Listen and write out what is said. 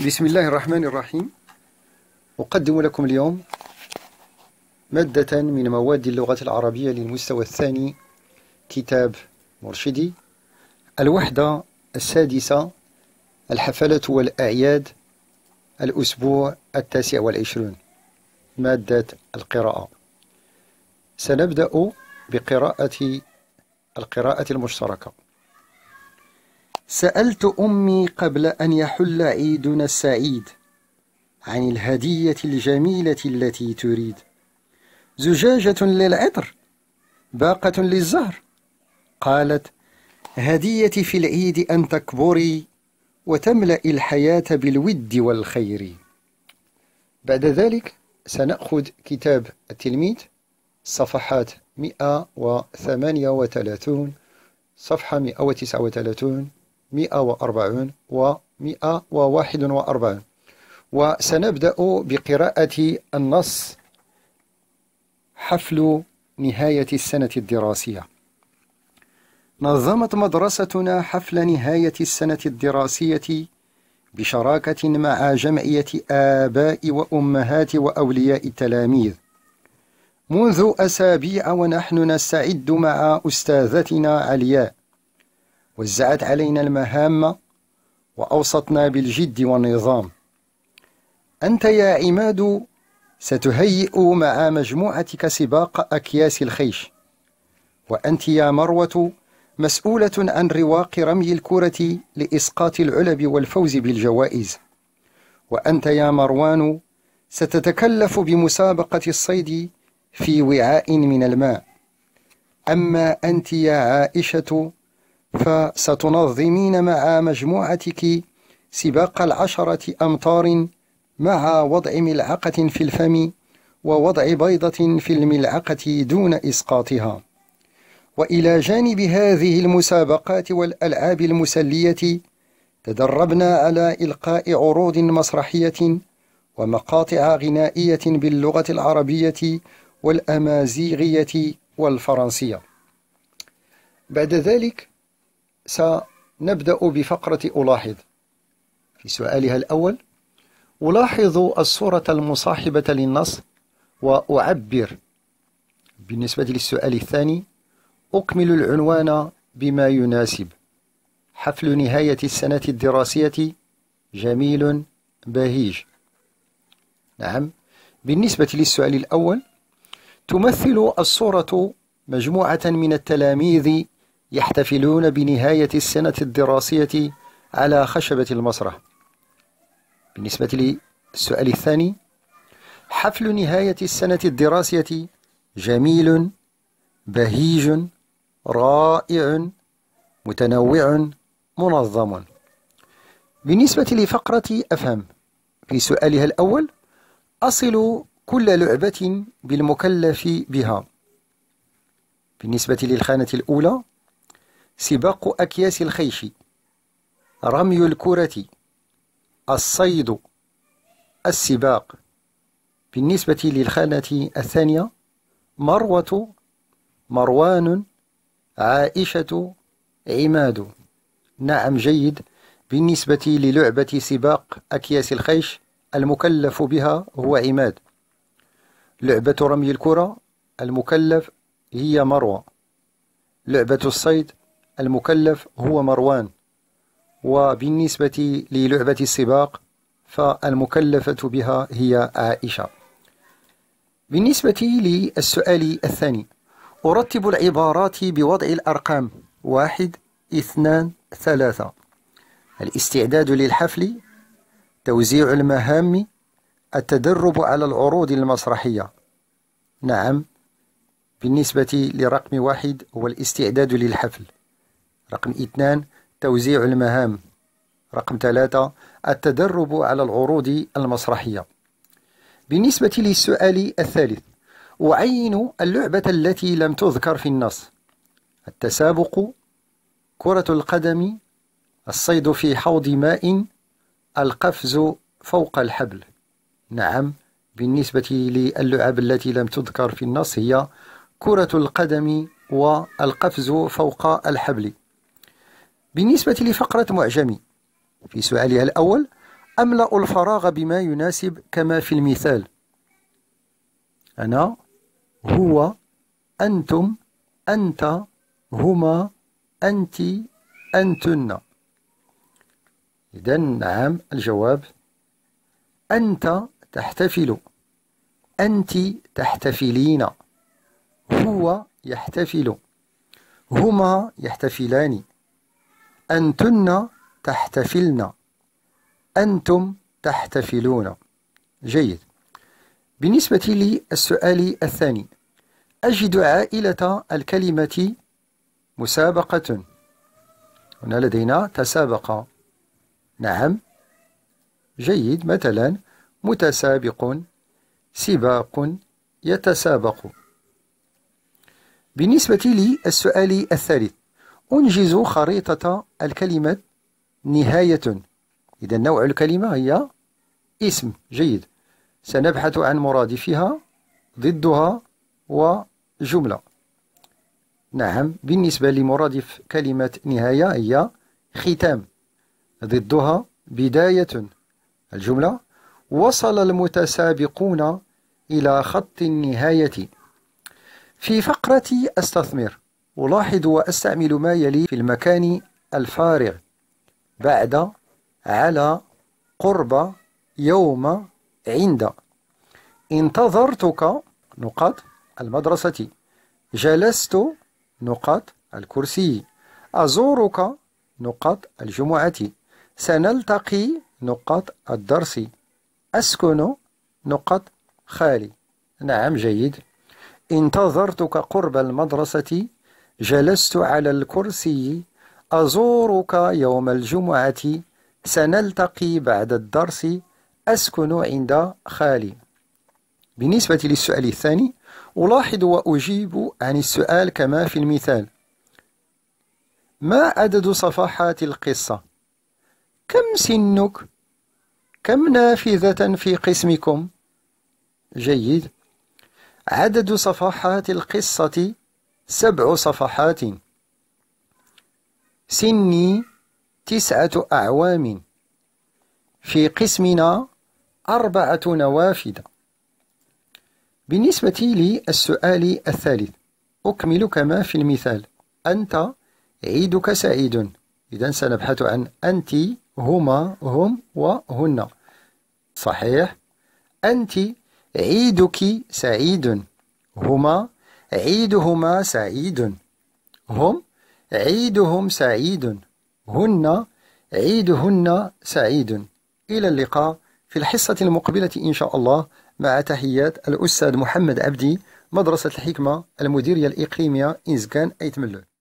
بسم الله الرحمن الرحيم أقدم لكم اليوم مادة من مواد اللغة العربية للمستوى الثاني كتاب مرشدي الوحدة السادسة الحفلات والأعياد الأسبوع التاسع والعشرون مادة القراءة سنبدأ بقراءة القراءة المشتركة سألت أمي قبل أن يحل عيدنا السعيد عن الهدية الجميلة التي تريد زجاجة للعطر باقة للزهر قالت هديتي في العيد أن تكبري وتملأ الحياة بالود والخير بعد ذلك سنأخذ كتاب التلميذ صفحات 138 صفحة 139 140 و 141 وسنبدأ بقراءة النص حفل نهاية السنة الدراسية نظمت مدرستنا حفل نهاية السنة الدراسية بشراكة مع جمعية آباء وأمهات وأولياء التلاميذ منذ أسابيع ونحن نستعد مع أستاذتنا علياء وزعت علينا المهام وأوصتنا بالجد والنظام أنت يا عماد ستهيئ مع مجموعتك سباق أكياس الخيش وأنت يا مروة مسؤولة عن رواق رمي الكرة لإسقاط العلب والفوز بالجوائز وأنت يا مروان ستتكلف بمسابقة الصيد في وعاء من الماء أما أنت يا عائشة فستنظمين مع مجموعتك سباق العشرة أمتار مع وضع ملعقة في الفم ووضع بيضة في الملعقة دون إسقاطها وإلى جانب هذه المسابقات والألعاب المسلية تدربنا على إلقاء عروض مسرحية ومقاطع غنائية باللغة العربية والأمازيغية والفرنسية بعد ذلك سنبدأ بفقرة ألاحظ في سؤالها الأول ألاحظ الصورة المصاحبة للنص وأعبر بالنسبة للسؤال الثاني أكمل العنوان بما يناسب حفل نهاية السنة الدراسية جميل بهيج نعم بالنسبة للسؤال الأول تمثل الصورة مجموعة من التلاميذ يحتفلون بنهاية السنة الدراسية على خشبة المسرح بالنسبة للسؤال الثاني حفل نهاية السنة الدراسية جميل بهيج رائع متنوع منظم بالنسبة لفقرة أفهم في سؤالها الأول أصل كل لعبة بالمكلف بها بالنسبة للخانة الأولى سباق أكياس الخيش رمي الكرة الصيد السباق بالنسبة للخانة الثانية مروة مروان عائشة عماد نعم جيد بالنسبة للعبة سباق أكياس الخيش المكلف بها هو عماد لعبة رمي الكرة المكلف هي مروة لعبة الصيد المكلف هو مروان وبالنسبة للعبة السباق فالمكلفة بها هي عائشة بالنسبة للسؤال الثاني أرتب العبارات بوضع الأرقام واحد اثنان ثلاثة الاستعداد للحفل توزيع المهام التدرب على العروض المسرحية نعم بالنسبة لرقم واحد هو الاستعداد للحفل رقم اثنان توزيع المهام رقم ثلاثة التدرب على العروض المسرحية بالنسبة للسؤال الثالث أعين اللعبة التي لم تذكر في النص التسابق كرة القدم الصيد في حوض ماء القفز فوق الحبل نعم بالنسبة للعب التي لم تذكر في النص هي كرة القدم والقفز فوق الحبل بالنسبة لفقرة معجمي في سؤالها الأول أملأ الفراغ بما يناسب كما في المثال أنا هو أنتم أنت هما أنت أنتن إذا نعم الجواب أنت تحتفل أنت تحتفلين هو يحتفل هما يحتفلان أنتن تحتفلن أنتم تحتفلون جيد بالنسبة للسؤال الثاني أجد عائلة الكلمة مسابقة هنا لدينا تسابق نعم جيد مثلا متسابق سباق يتسابق بالنسبة للسؤال الثالث أنجز خريطة الكلمة نهاية إذا نوع الكلمة هي اسم جيد سنبحث عن مرادفها ضدها وجملة نعم بالنسبة لمرادف كلمة نهاية هي ختام ضدها بداية الجملة وصل المتسابقون إلى خط النهاية في فقرة استثمر ألاحظ وأستعمل ما يلي في المكان الفارغ بعد على قرب يوم عند انتظرتك نقاط المدرسة جلست نقاط الكرسي أزورك نقاط الجمعة سنلتقي نقاط الدرس أسكن نقاط خالي نعم جيد انتظرتك قرب المدرسة جلست على الكرسي أزورك يوم الجمعة سنلتقي بعد الدرس أسكن عند خالي بالنسبة للسؤال الثاني ألاحظ وأجيب عن السؤال كما في المثال ما عدد صفحات القصة؟ كم سنك؟ كم نافذة في قسمكم؟ جيد عدد صفحات القصة سبع صفحات سني تسعة أعوام في قسمنا أربعة نوافذ بالنسبة للسؤال الثالث أكمل كما في المثال أنت عيدك سعيد إذا سنبحث عن أنت هما هم وهن صحيح أنت عيدك سعيد هما عيدهما سعيد هم عيدهم سعيد هن عيدهن سعيد إلى اللقاء في الحصة المقبلة إن شاء الله مع تحيات الأستاذ محمد عبدي مدرسة الحكمة المديرية الإقليمية إنزكان أيتملو